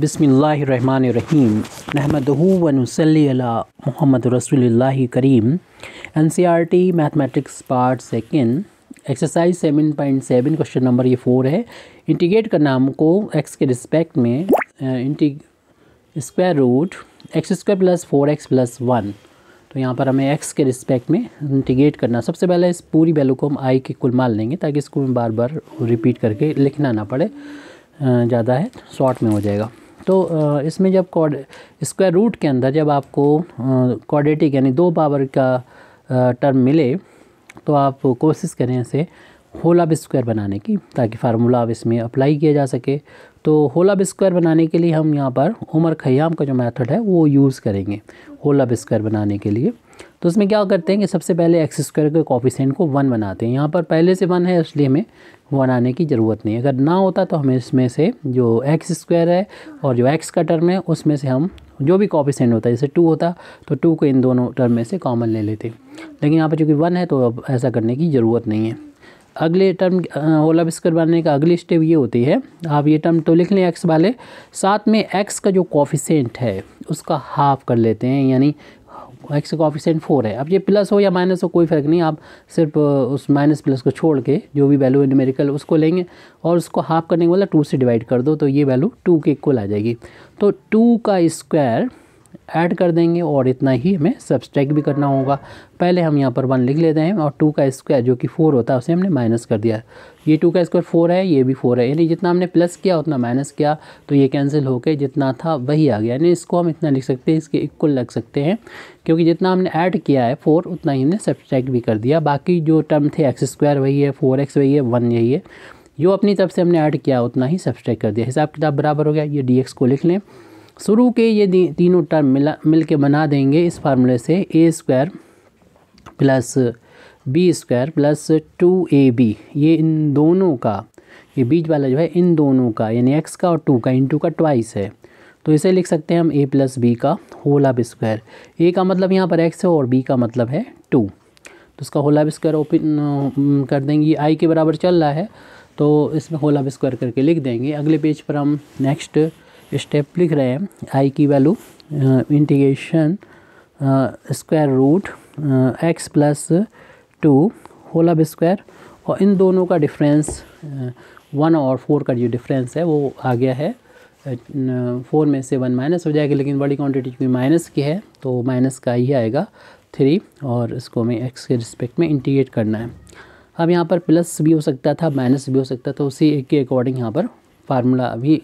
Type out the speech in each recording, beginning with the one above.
बसमीम नहमदूनसल्ला मोहम्मद रसूल करीम N C R T mathematics part second exercise seven point seven question number ये फोर है इंटीग्रेट का नाम को एक्स के रिस्पेक्ट में square root x square plus four x plus one तो यहाँ पर हमें एक्स के रिस्पेक्ट में इंटीग्रेट करना सबसे पहले इस पूरी वैल्यू को हम आई के कुल मान लेंगे ताकि इसको बार बार रिपीट करके लिखना ना पड़े ज़्यादा है शॉर्ट में हो जाएगा तो इसमें जब कॉड स्क्वायर रूट के अंदर जब आपको क्वाड्रेटिक यानी दो पावर का टर्म मिले तो आप कोशिश करें इसे होल ऑफ स्क्वायर बनाने की ताकि फार्मूला अब इसमें अप्लाई किया जा सके तो होल ऑफ स्क्वायर बनाने के लिए हम यहाँ पर उमर खयाम का जो मेथड है वो यूज़ करेंगे होल ऑफ स्क्वायर बनाने के लिए तो उसमें क्या करते हैं कि सबसे पहले एक्स स्क्वायर के कॉफिशेंट को वन बनाते हैं यहाँ पर पहले से वन है इसलिए हमें वन आने की ज़रूरत नहीं है अगर ना होता तो हमें इसमें से जो एक्स स्क्वायर है और जो एक्स का टर्म है उसमें से हम जो भी सेंड होता है जैसे टू होता तो टू को इन दोनों टर्म में से कॉमन ले लेते लेकिन यहाँ पर चूँकि वन है तो अब ऐसा करने की ज़रूरत नहीं है अगले टर्म ओला बिस्कर बनाने का अगली स्टेप ये होती है आप ये टर्म तो लिख लें एक्स वाले साथ में एक्स का जो कॉफिशेंट है उसका हाफ कर लेते हैं यानी एक्स का ऑफिशेंट फोर है अब ये प्लस हो या माइनस हो कोई फ़र्क नहीं आप सिर्फ उस माइनस प्लस को छोड़ के जो भी वैल्यू है न्यूमेरिकल उसको लेंगे और उसको हाफ करने के बोला टू से डिवाइड कर दो तो ये वैल्यू टू के इक्वल आ जाएगी तो टू का स्क्वायर ऐड कर देंगे और इतना ही हमें सब्सट्रैक भी करना होगा पहले हम यहाँ पर वन लिख लेते हैं और टू का स्क्वायर जो कि फोर होता है उसे हमने माइनस कर दिया ये टू का स्क्वायर फोर है ये भी फोर है यानी जितना हमने प्लस किया उतना माइनस किया तो ये कैंसिल होकर जितना था वही आ गया यानी इसको हम इतना लिख सकते हैं इसके इक्वल लग सकते हैं क्योंकि जितना हमने ऐड किया है फोर उतना ही हमने सब्सट्रैक्ट भी कर दिया बाकी जो टर्म थे एक्स स्क्वायर वही है फोर एक्स वही है वन यही है जो अपनी तरफ से हमने ऐड किया उतना ही सब्सट्रैक कर दिया हिसाब किताब बराबर हो गया ये डी को लिख लें शुरू के ये तीनों टर्म मिला मिल के बना देंगे इस फार्मूले से A square plus B square plus two A B ये इन दोनों का ये बीच वाला जो है इन दोनों का यानी एक्स का और टू का इन टू का ट्वाइस है तो इसे लिख सकते हैं हम ए प्लस बी का होल ऑफ स्क्वायर ए का मतलब यहाँ पर एक्स है और बी का मतलब है टू तो इसका होल ऑफ स्क्वायर ओपन कर देंगे आई के बराबर चल रहा है तो इसमें होल ऑफ स्क्वायर करके लिख देंगे अगले पेज पर हम नेक्स्ट स्टेप लिख रहे हैं आई की value integration square root x plus two whole अब स्क्वायर और इन दोनों का डिफरेंस वन uh, और फोर का जो डिफरेंस है वो आ गया है फोर uh, में से वन माइनस हो जाएगा लेकिन बड़ी क्वांटिटी क्योंकि माइनस की है तो माइनस का ही आएगा थ्री और इसको हमें एक्स के रिस्पेक्ट में इंटीग्रेट करना है अब यहाँ पर प्लस भी हो सकता था माइनस भी हो सकता था उसी एक के अकॉर्डिंग यहाँ पर फार्मूला भी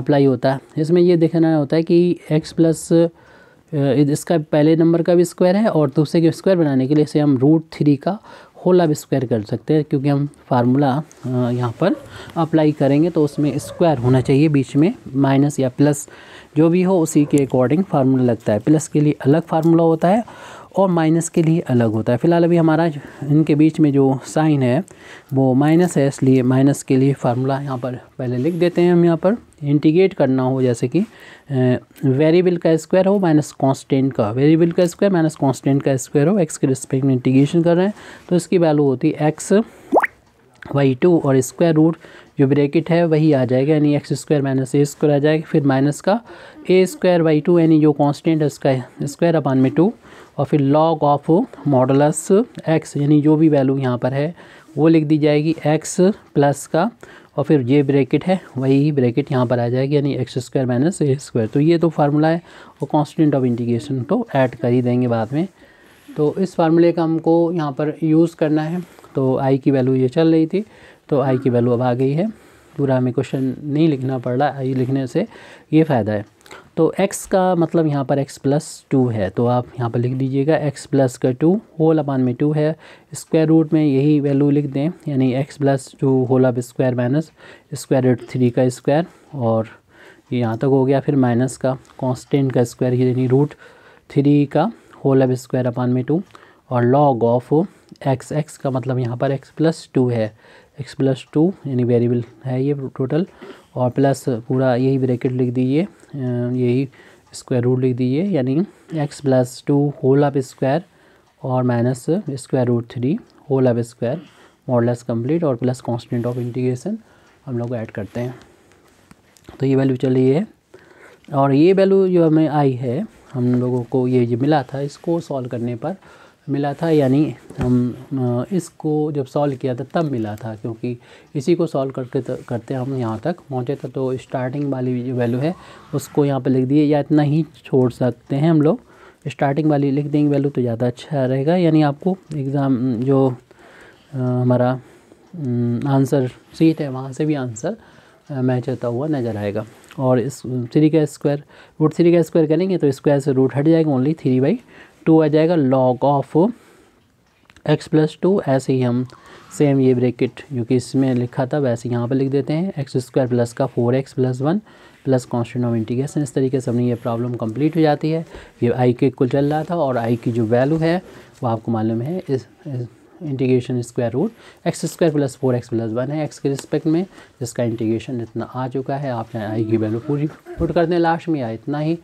अप्लाई होता है इसमें ये देखना होता है कि एक्स प्लस इसका पहले नंबर का भी स्क्वायर है और दूसरे के स्क्वायर बनाने के लिए इसे हम रूट थ्री का होल ऑफ स्क्वायर कर सकते हैं क्योंकि हम फार्मूला यहाँ पर अप्लाई करेंगे तो उसमें स्क्वायर होना चाहिए बीच में माइनस या प्लस जो भी हो उसी के अकॉर्डिंग फार्मूला लगता है प्लस के लिए अलग फार्मूला होता है और माइनस के लिए अलग होता है फिलहाल अभी हमारा इनके बीच में जो साइन है वो माइनस है इसलिए माइनस के लिए फार्मूला यहाँ पर पहले लिख देते हैं हम यहाँ पर इंटीग्रेट करना हो जैसे कि वेरिएबल का स्क्वायर हो माइनस कांस्टेंट का वेरिएबल का स्क्वायर माइनस कांस्टेंट का स्क्वायर हो एक्स के रिस्पेक्ट में इंटीग्रेशन कर रहे हैं तो इसकी वैल्यू होती है एक्स वाई टू और स्क्वायर रूट जो ब्रैकेट है वही आ जाएगा यानी x square minus A square आ जाएगा फिर माइनस का ए स्क्वायर वाई टू यानी जो कांस्टेंट है उसका स्क्वायर अपान में टू और फिर लॉग ऑफ मॉडलस एक्स यानी जो भी वैल्यू यहाँ पर है वो लिख दी जाएगी एक्स प्लस का और फिर ये ब्रैकेट है वही ब्रैकेट यहाँ पर आ जाएगी यानी x square minus A square तो ये तो फार्मूला है और कॉन्स्टेंट ऑफ इंटीग्रेशन तो ऐड कर ही देंगे बाद में तो इस फार्मूले का हमको यहाँ पर यूज़ करना है तो आई की वैल्यू ये चल रही थी तो आई की वैल्यू अब आ गई है पूरा हमें क्वेश्चन नहीं लिखना पड़ रहा है लिखने से ये फ़ायदा है तो x का मतलब यहाँ पर x प्लस टू है तो आप यहाँ पर लिख दीजिएगा x प्लस का टू होल अपान में टू है स्क्वायर रूट में यही वैल्यू लिख दें यानी x प्लस टू होल अब square minus square root three का स्क्वायर और ये यहाँ तक हो गया फिर माइनस का कांस्टेंट का स्क्वायर यानी रूट थ्री का होल अब स्क्वायर अपान में टू और लॉग ऑफ एक्स एक्स का मतलब यहाँ पर एक्स प्लस टू है एक्स प्लस टू यानी वेरिएबल है ये टोटल और प्लस पूरा यही ब्रैकेट लिख दीजिए यही स्क्वायर रूट लिख दीजिए यानी x plus two whole of square और minus square root three whole of square model complete और प्लस कॉन्स्टेंट ऑफ इंटीग्रेशन हम लोग ऐड करते हैं तो ये वैल्यू चल रही है और ये वैल्यू जो हमें आई है हम लोगों को ये जो मिला था इसको सॉल्व करने पर मिला था यानी हम इसको जब सॉल्व किया था तब मिला था क्योंकि इसी को सॉल्व करके करते हम यहाँ तक पहुँचे थे तो स्टार्टिंग वाली जो वैल्यू है उसको यहाँ पे लिख दिए या इतना ही छोड़ सकते हैं हम लोग स्टार्टिंग वाली लिख देंगे वैल्यू तो ज़्यादा अच्छा रहेगा यानी आपको एग्ज़ाम जो आ, हमारा आंसर सीट है वहाँ से भी आंसर मैच होता हुआ नज़र आएगा और इस थ्री का स्क्वायर रूट थ्री का स्क्वायर करेंगे तो स्क्वायर से रूट हट जाएगा ओनली थ्री बाई टू आ जाएगा log of x plus two ऐसे ही हम सेम ये ब्रेकिट जो कि इसमें लिखा था वैसे यहाँ पर लिख देते हैं एक्स स्क्वायर प्लस का four x plus one plus constant of integration इस तरीके से अपनी ये प्रॉब्लम कंप्लीट हो जाती है ये आई के इक्वल चल रहा था और आई की जो वैल्यू है वो आपको मालूम है इस, इस integration square root x square plus four x plus one है एक्स के रिस्पेक्ट में जिसका इंटीग्रेशन इतना आ चुका है चाहे आई की वैल्यू पूरी पुट कर दें लास्ट में या इतना ही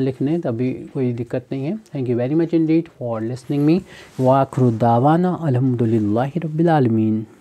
लिख लें तभी कोई दिक्कत नहीं है thank you very much indeed for listening me वाखरुदावाना अलहमदिल्ला रबालमीन